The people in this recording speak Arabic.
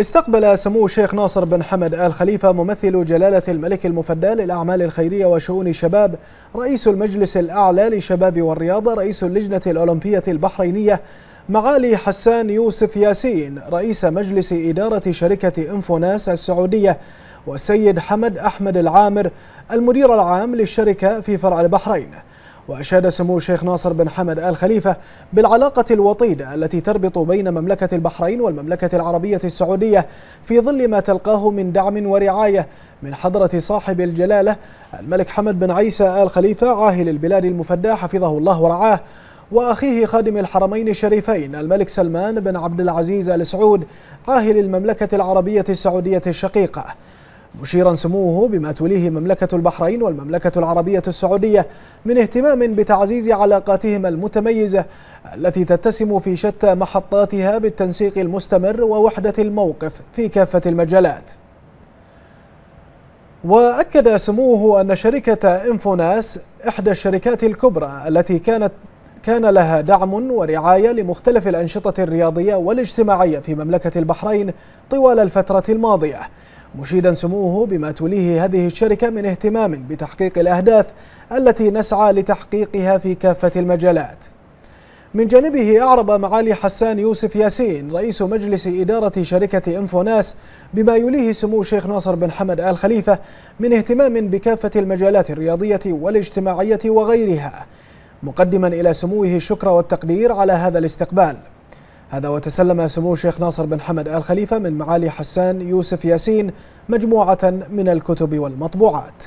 استقبل سمو الشيخ ناصر بن حمد آل خليفة ممثل جلالة الملك المفدى للأعمال الخيرية وشؤون الشباب رئيس المجلس الأعلى للشباب والرياضة رئيس اللجنة الأولمبية البحرينية معالي حسان يوسف ياسين رئيس مجلس إدارة شركة إنفوناس السعودية والسيد حمد أحمد العامر المدير العام للشركة في فرع البحرين وأشاد سمو الشيخ ناصر بن حمد آل خليفة بالعلاقة الوطيدة التي تربط بين مملكة البحرين والمملكة العربية السعودية في ظل ما تلقاه من دعم ورعاية من حضرة صاحب الجلالة الملك حمد بن عيسى آل خليفة عاهل البلاد المفدى حفظه الله ورعاه وأخيه خادم الحرمين الشريفين الملك سلمان بن عبد العزيز آل سعود عاهل المملكة العربية السعودية الشقيقة مشيرا سموه بما توليه مملكة البحرين والمملكة العربية السعودية من اهتمام بتعزيز علاقاتهما المتميزة التي تتسم في شتى محطاتها بالتنسيق المستمر ووحدة الموقف في كافة المجالات وأكد سموه أن شركة إنفوناس إحدى الشركات الكبرى التي كانت كان لها دعم ورعاية لمختلف الأنشطة الرياضية والاجتماعية في مملكة البحرين طوال الفترة الماضية مشيدا سموه بما توليه هذه الشركة من اهتمام بتحقيق الأهداف التي نسعى لتحقيقها في كافة المجالات من جانبه أعرب معالي حسان يوسف ياسين رئيس مجلس إدارة شركة إنفوناس بما يليه سمو الشيخ ناصر بن حمد آل خليفة من اهتمام بكافة المجالات الرياضية والاجتماعية وغيرها مقدما إلى سموه الشكر والتقدير على هذا الاستقبال هذا وتسلم سمو الشيخ ناصر بن حمد آل خليفة من معالي حسان يوسف ياسين مجموعة من الكتب والمطبوعات